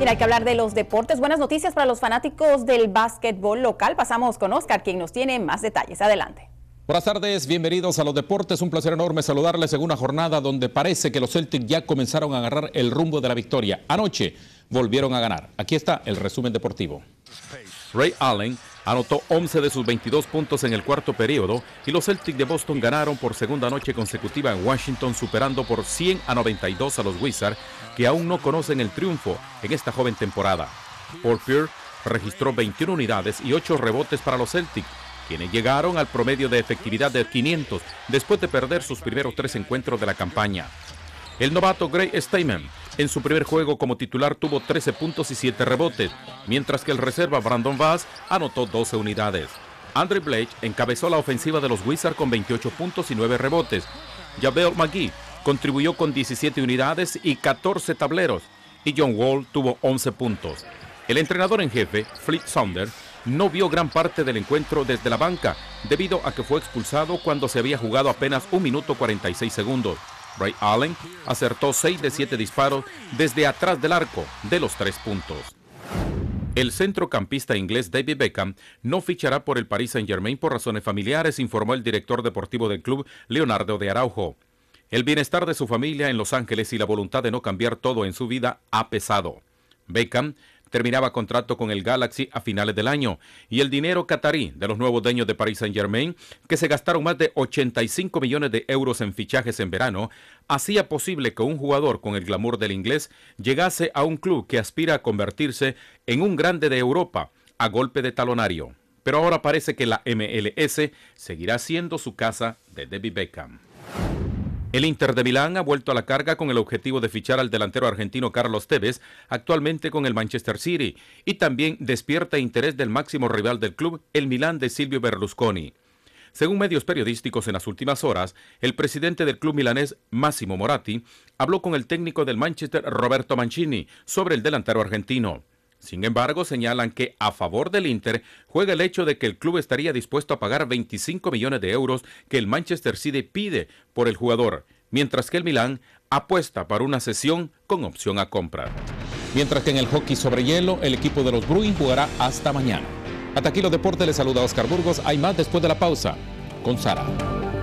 Mira, hay que hablar de los deportes. Buenas noticias para los fanáticos del básquetbol local. Pasamos con Oscar, quien nos tiene más detalles. Adelante. Buenas tardes, bienvenidos a los deportes. Un placer enorme saludarles en una jornada donde parece que los Celtics ya comenzaron a agarrar el rumbo de la victoria. Anoche volvieron a ganar. Aquí está el resumen deportivo. Ray Allen Anotó 11 de sus 22 puntos en el cuarto periodo y los Celtics de Boston ganaron por segunda noche consecutiva en Washington superando por 100 a 92 a los Wizards que aún no conocen el triunfo en esta joven temporada. Paul registró 21 unidades y 8 rebotes para los Celtics quienes llegaron al promedio de efectividad de 500 después de perder sus primeros tres encuentros de la campaña. El novato Gray Stamen en su primer juego como titular tuvo 13 puntos y 7 rebotes, mientras que el reserva Brandon Bass anotó 12 unidades. Andre Blake encabezó la ofensiva de los Wizards con 28 puntos y 9 rebotes. Yabel McGee contribuyó con 17 unidades y 14 tableros, y John Wall tuvo 11 puntos. El entrenador en jefe, Fleet Saunders, no vio gran parte del encuentro desde la banca, debido a que fue expulsado cuando se había jugado apenas 1 minuto 46 segundos. Ray Allen acertó 6 de 7 disparos desde atrás del arco de los tres puntos. El centrocampista inglés David Beckham no fichará por el Paris Saint-Germain por razones familiares, informó el director deportivo del club, Leonardo de Araujo. El bienestar de su familia en Los Ángeles y la voluntad de no cambiar todo en su vida ha pesado. Beckham terminaba contrato con el Galaxy a finales del año y el dinero catarí de los nuevos dueños de Paris Saint-Germain, que se gastaron más de 85 millones de euros en fichajes en verano, hacía posible que un jugador con el glamour del inglés llegase a un club que aspira a convertirse en un grande de Europa a golpe de talonario. Pero ahora parece que la MLS seguirá siendo su casa de Debbie Beckham. El Inter de Milán ha vuelto a la carga con el objetivo de fichar al delantero argentino Carlos Tevez, actualmente con el Manchester City, y también despierta interés del máximo rival del club, el Milán de Silvio Berlusconi. Según medios periodísticos en las últimas horas, el presidente del club milanés, Massimo Moratti, habló con el técnico del Manchester, Roberto Mancini, sobre el delantero argentino. Sin embargo, señalan que a favor del Inter juega el hecho de que el club estaría dispuesto a pagar 25 millones de euros que el Manchester City pide por el jugador, mientras que el Milán apuesta para una sesión con opción a compra. Mientras que en el hockey sobre hielo, el equipo de los Bruins jugará hasta mañana. Hasta aquí los deportes, les saluda Oscar Burgos. Hay más después de la pausa con Sara.